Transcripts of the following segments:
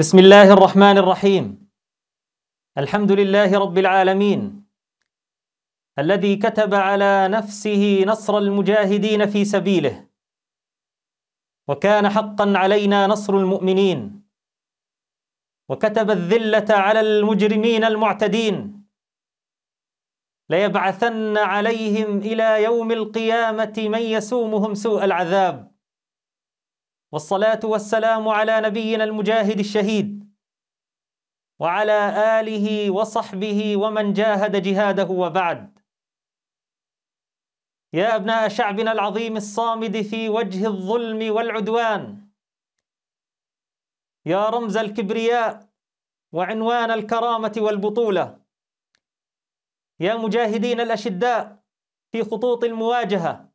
بسم الله الرحمن الرحيم الحمد لله رب العالمين الذي كتب على نفسه نصر المجاهدين في سبيله وكان حقا علينا نصر المؤمنين وكتب الذله على المجرمين المعتدين ليبعثن عليهم الى يوم القيامه من يسومهم سوء العذاب والصلاة والسلام على نبينا المجاهد الشهيد وعلى آله وصحبه ومن جاهد جهاده وبعد يا أبناء شعبنا العظيم الصامد في وجه الظلم والعدوان يا رمز الكبرياء وعنوان الكرامة والبطولة يا مجاهدين الأشداء في خطوط المواجهة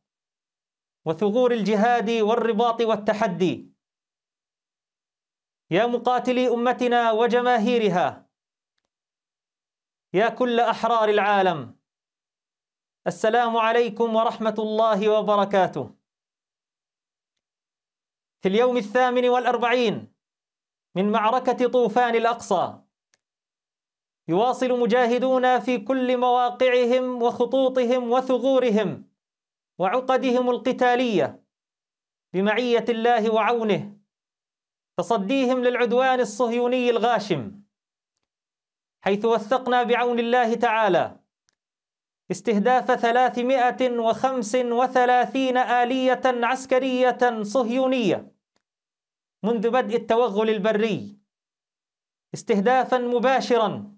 وثغور الجهاد والرباط والتحدي يا مقاتلي امتنا وجماهيرها يا كل احرار العالم السلام عليكم ورحمه الله وبركاته في اليوم الثامن والاربعين من معركه طوفان الاقصى يواصل مجاهدون في كل مواقعهم وخطوطهم وثغورهم وعقدهم القتاليه بمعيه الله وعونه تصديهم للعدوان الصهيوني الغاشم حيث وثقنا بعون الله تعالى استهداف 335 آلية عسكرية صهيونية منذ بدء التوغل البري استهدافا مباشرا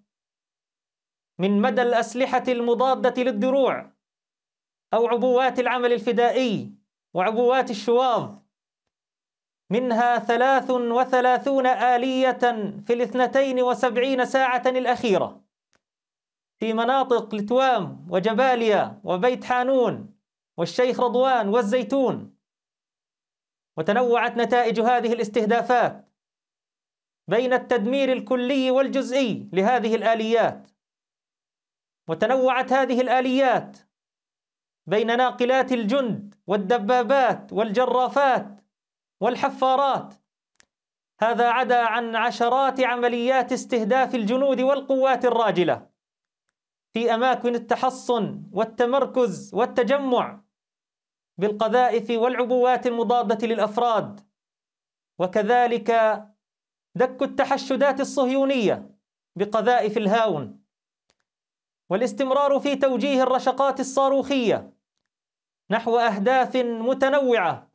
من مدى الأسلحة المضادة للدروع أو عبوات العمل الفدائي وعبوات الشواظ منها ثلاث وثلاثون آلية في الاثنتين وسبعين ساعة الأخيرة في مناطق لتوام وجباليا وبيت حانون والشيخ رضوان والزيتون وتنوعت نتائج هذه الاستهدافات بين التدمير الكلي والجزئي لهذه الآليات وتنوعت هذه الآليات بين ناقلات الجند والدبابات والجرافات والحفارات هذا عدا عن عشرات عمليات استهداف الجنود والقوات الراجله في اماكن التحصن والتمركز والتجمع بالقذائف والعبوات المضاده للافراد وكذلك دك التحشدات الصهيونيه بقذائف الهاون والاستمرار في توجيه الرشقات الصاروخيه نحو أهداف متنوعة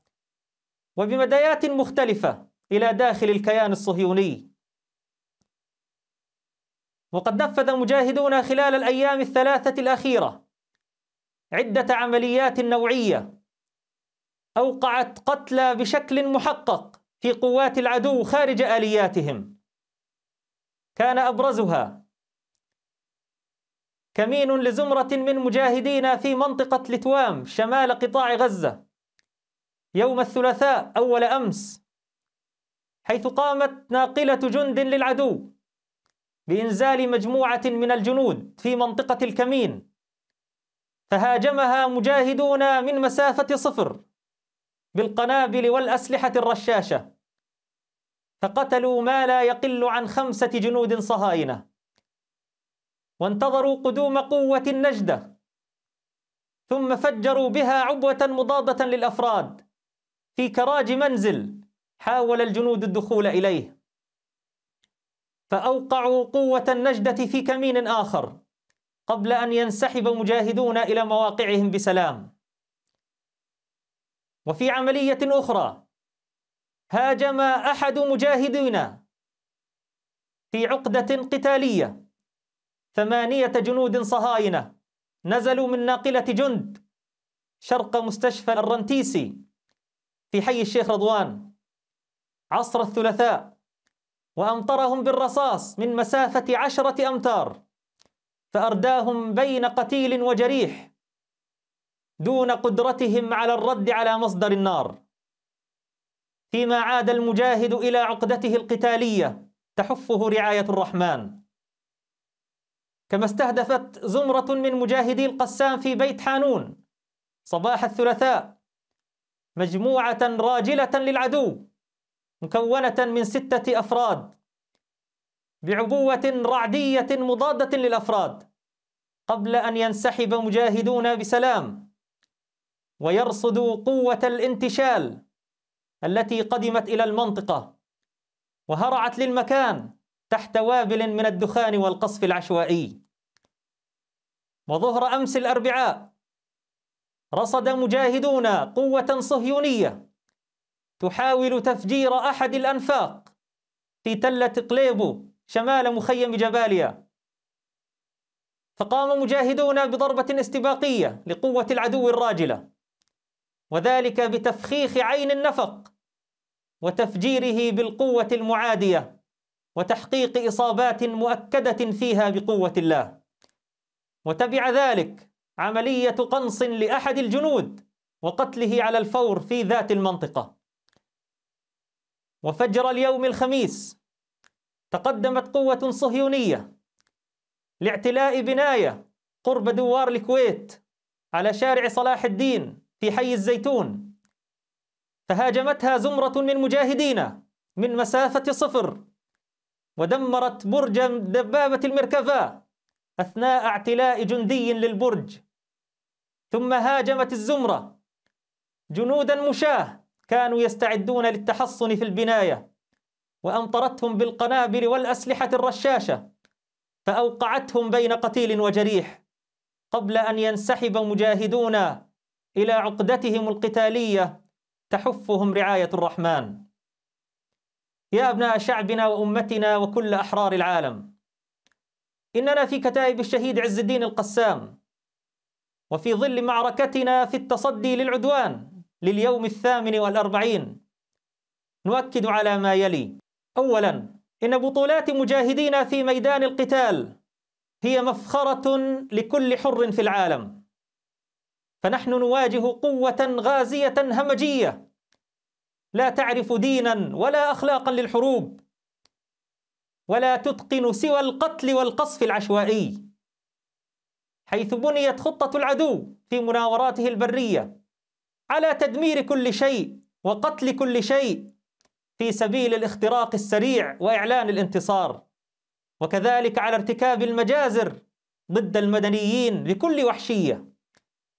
وبمدايات مختلفة إلى داخل الكيان الصهيوني وقد نفذ مجاهدون خلال الأيام الثلاثة الأخيرة عدة عمليات نوعية أوقعت قتلى بشكل محقق في قوات العدو خارج آلياتهم كان أبرزها كمين لزمرة من مجاهدينا في منطقة لتوام شمال قطاع غزة يوم الثلاثاء أول أمس حيث قامت ناقلة جند للعدو بإنزال مجموعة من الجنود في منطقة الكمين فهاجمها مجاهدون من مسافة صفر بالقنابل والأسلحة الرشاشة فقتلوا ما لا يقل عن خمسة جنود صهاينة وانتظروا قدوم قوة النجدة ثم فجروا بها عبوة مضادة للأفراد في كراج منزل حاول الجنود الدخول إليه فأوقعوا قوة النجدة في كمين آخر قبل أن ينسحب مجاهدون إلى مواقعهم بسلام وفي عملية أخرى هاجم أحد مجاهدينا في عقدة قتالية ثمانية جنود صهاينة نزلوا من ناقلة جند شرق مستشفى الرنتيسي في حي الشيخ رضوان عصر الثلاثاء وأمطرهم بالرصاص من مسافة عشرة أمتار فأرداهم بين قتيل وجريح دون قدرتهم على الرد على مصدر النار فيما عاد المجاهد إلى عقدته القتالية تحفه رعاية الرحمن كما استهدفت زمرة من مجاهدي القسام في بيت حانون صباح الثلاثاء مجموعة راجلة للعدو مكونة من ستة أفراد بعبوة رعدية مضادة للأفراد قبل أن ينسحب مجاهدون بسلام ويرصدوا قوة الانتشال التي قدمت إلى المنطقة وهرعت للمكان تحت وابل من الدخان والقصف العشوائي وظهر أمس الأربعاء رصد مجاهدون قوة صهيونية تحاول تفجير أحد الأنفاق في تلة قليبو شمال مخيم جباليا فقام مجاهدون بضربة استباقية لقوة العدو الراجلة وذلك بتفخيخ عين النفق وتفجيره بالقوة المعادية وتحقيق إصابات مؤكدة فيها بقوة الله وتبع ذلك عملية قنص لأحد الجنود وقتله على الفور في ذات المنطقة وفجر اليوم الخميس تقدمت قوة صهيونية لاعتلاء بناية قرب دوار الكويت على شارع صلاح الدين في حي الزيتون فهاجمتها زمرة من مجاهدين من مسافة صفر ودمرت برج دبابة المركفة أثناء اعتلاء جندي للبرج ثم هاجمت الزمرة جنودا مشاة كانوا يستعدون للتحصن في البناية وأمطرتهم بالقنابل والأسلحة الرشاشة فأوقعتهم بين قتيل وجريح قبل أن ينسحب مجاهدون إلى عقدتهم القتالية تحفهم رعاية الرحمن يا أبناء شعبنا وأمتنا وكل أحرار العالم إننا في كتائب الشهيد عز الدين القسام وفي ظل معركتنا في التصدي للعدوان لليوم الثامن والأربعين نؤكد على ما يلي أولا إن بطولات مجاهدينا في ميدان القتال هي مفخرة لكل حر في العالم فنحن نواجه قوة غازية همجية لا تعرف دينا ولا اخلاقا للحروب ولا تتقن سوى القتل والقصف العشوائي حيث بنيت خطه العدو في مناوراته البريه على تدمير كل شيء وقتل كل شيء في سبيل الاختراق السريع واعلان الانتصار وكذلك على ارتكاب المجازر ضد المدنيين بكل وحشيه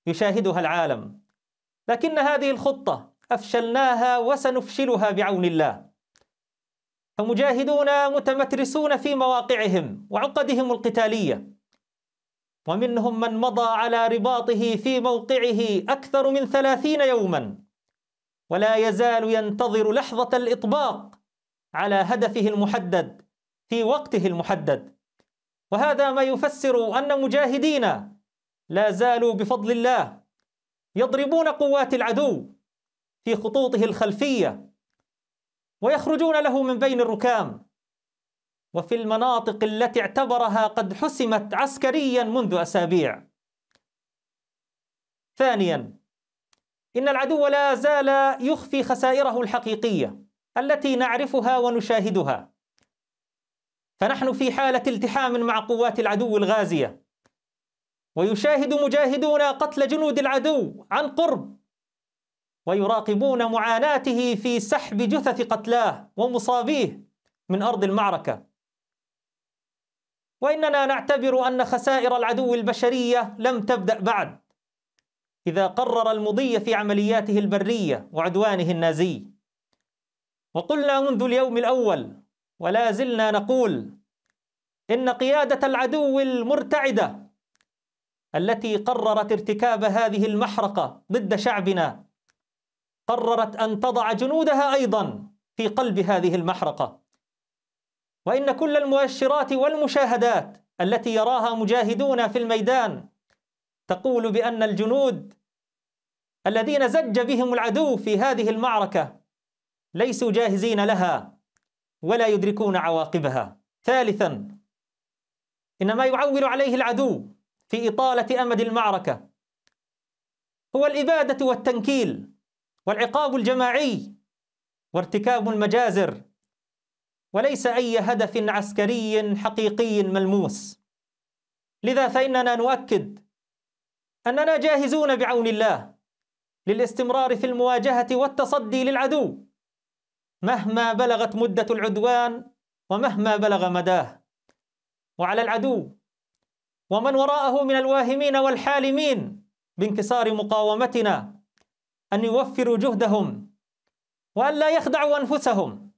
يشاهدها العالم لكن هذه الخطه أفشلناها وسنفشلها بعون الله فمجاهدون متمترسون في مواقعهم وعقدهم القتالية ومنهم من مضى على رباطه في موقعه أكثر من ثلاثين يوما ولا يزال ينتظر لحظة الإطباق على هدفه المحدد في وقته المحدد وهذا ما يفسر أن مجاهدينا لا زالوا بفضل الله يضربون قوات العدو في خطوطه الخلفيه ويخرجون له من بين الركام وفي المناطق التي اعتبرها قد حسمت عسكريا منذ اسابيع ثانيا ان العدو لا زال يخفي خسائره الحقيقيه التي نعرفها ونشاهدها فنحن في حاله التحام مع قوات العدو الغازيه ويشاهد مجاهدون قتل جنود العدو عن قرب ويراقبون معاناته في سحب جثث قتلاه ومصابيه من أرض المعركة وإننا نعتبر أن خسائر العدو البشرية لم تبدأ بعد إذا قرر المضي في عملياته البرية وعدوانه النازي وقلنا منذ اليوم الأول ولا زلنا نقول إن قيادة العدو المرتعدة التي قررت ارتكاب هذه المحرقة ضد شعبنا قررت أن تضع جنودها أيضا في قلب هذه المحرقة وإن كل المؤشرات والمشاهدات التي يراها مجاهدون في الميدان تقول بأن الجنود الذين زج بهم العدو في هذه المعركة ليسوا جاهزين لها ولا يدركون عواقبها ثالثا إن ما يعول عليه العدو في إطالة أمد المعركة هو الإبادة والتنكيل والعقاب الجماعي وارتكاب المجازر وليس اي هدف عسكري حقيقي ملموس لذا فاننا نؤكد اننا جاهزون بعون الله للاستمرار في المواجهه والتصدي للعدو مهما بلغت مده العدوان ومهما بلغ مداه وعلى العدو ومن وراءه من الواهمين والحالمين بانكسار مقاومتنا أن يوفروا جهدهم وأن لا يخدعوا أنفسهم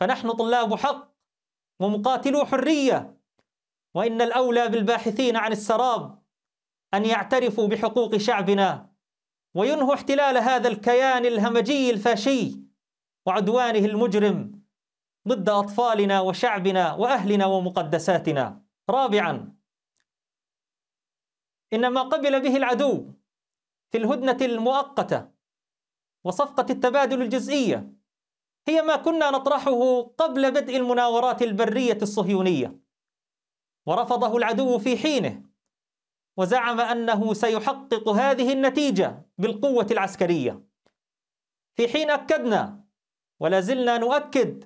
فنحن طلاب حق ومقاتلو حرية وإن الأولى بالباحثين عن السراب أن يعترفوا بحقوق شعبنا وينهوا احتلال هذا الكيان الهمجي الفاشي وعدوانه المجرم ضد أطفالنا وشعبنا وأهلنا ومقدساتنا رابعا إن ما قبل به العدو في الهدنة المؤقتة وصفقة التبادل الجزئية هي ما كنا نطرحه قبل بدء المناورات البرية الصهيونية ورفضه العدو في حينه وزعم أنه سيحقق هذه النتيجة بالقوة العسكرية في حين أكدنا ولا زلنا نؤكد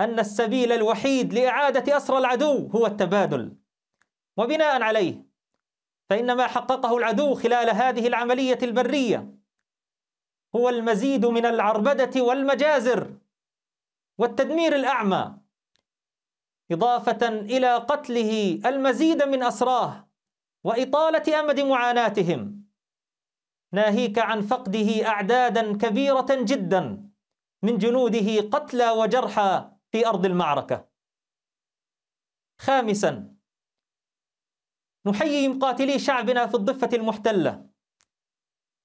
أن السبيل الوحيد لإعادة أسرى العدو هو التبادل وبناء عليه فإن ما حققه العدو خلال هذه العملية البرية هو المزيد من العربدة والمجازر والتدمير الأعمى إضافة إلى قتله المزيد من أسراه وإطالة أمد معاناتهم ناهيك عن فقده أعدادا كبيرة جدا من جنوده قتلى وجرحى في أرض المعركة خامساً نحيي مقاتلي شعبنا في الضفة المحتلة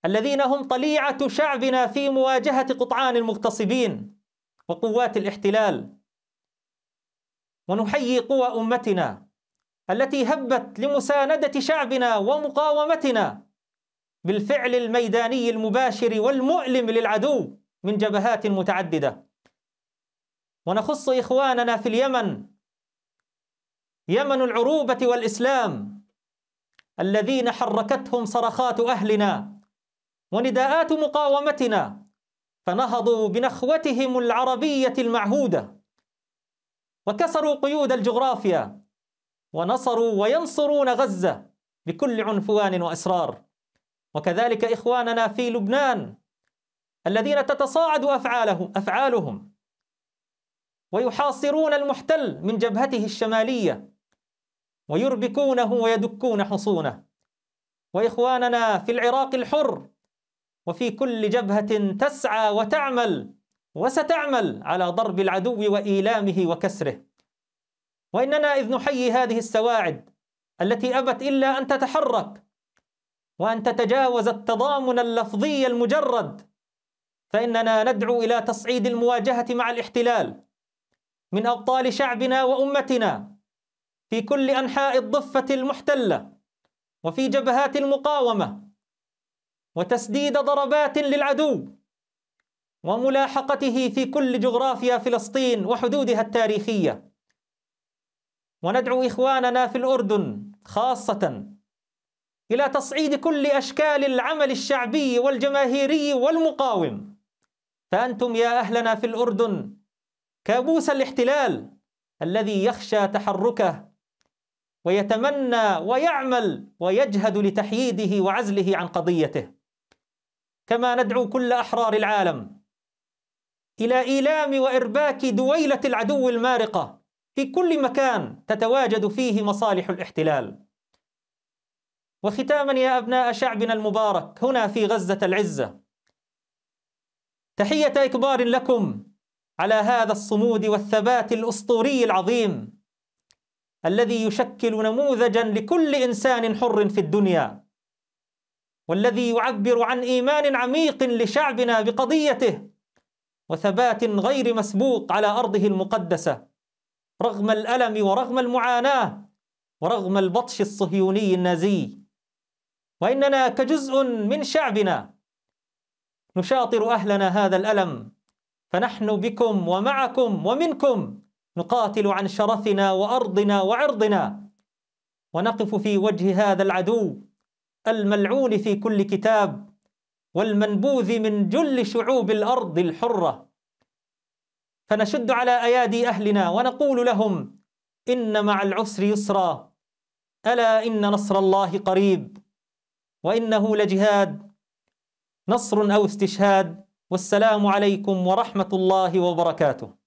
الذين هم طليعة شعبنا في مواجهة قطعان المغتصبين وقوات الاحتلال ونحيي قوى أمتنا التي هبت لمساندة شعبنا ومقاومتنا بالفعل الميداني المباشر والمؤلم للعدو من جبهات متعددة ونخص إخواننا في اليمن يمن العروبة والإسلام الذين حركتهم صرخات أهلنا ونداءات مقاومتنا فنهضوا بنخوتهم العربية المعهودة وكسروا قيود الجغرافيا ونصروا وينصرون غزة بكل عنفوان وإصرار وكذلك إخواننا في لبنان الذين تتصاعد أفعالهم أفعالهم ويحاصرون المحتل من جبهته الشمالية ويربكونه ويدكون حصونه واخواننا في العراق الحر وفي كل جبهه تسعى وتعمل وستعمل على ضرب العدو وايلامه وكسره واننا اذ نحيي هذه السواعد التي ابت الا ان تتحرك وان تتجاوز التضامن اللفظي المجرد فاننا ندعو الى تصعيد المواجهه مع الاحتلال من ابطال شعبنا وامتنا في كل أنحاء الضفة المحتلة وفي جبهات المقاومة وتسديد ضربات للعدو وملاحقته في كل جغرافيا فلسطين وحدودها التاريخية وندعو إخواننا في الأردن خاصة إلى تصعيد كل أشكال العمل الشعبي والجماهيري والمقاوم فأنتم يا أهلنا في الأردن كابوس الاحتلال الذي يخشى تحركه ويتمنى ويعمل ويجهد لتحييده وعزله عن قضيته كما ندعو كل احرار العالم الى ايلام وارباك دويله العدو المارقه في كل مكان تتواجد فيه مصالح الاحتلال وختاما يا ابناء شعبنا المبارك هنا في غزه العزه تحيه اكبار لكم على هذا الصمود والثبات الاسطوري العظيم الذي يشكل نموذجا لكل انسان حر في الدنيا والذي يعبر عن ايمان عميق لشعبنا بقضيته وثبات غير مسبوق على ارضه المقدسه رغم الالم ورغم المعاناه ورغم البطش الصهيوني النازي واننا كجزء من شعبنا نشاطر اهلنا هذا الالم فنحن بكم ومعكم ومنكم نقاتل عن شرفنا وارضنا وعرضنا ونقف في وجه هذا العدو الملعون في كل كتاب والمنبوذ من جل شعوب الارض الحره فنشد على ايادي اهلنا ونقول لهم ان مع العسر يسرا الا ان نصر الله قريب وانه لجهاد نصر او استشهاد والسلام عليكم ورحمه الله وبركاته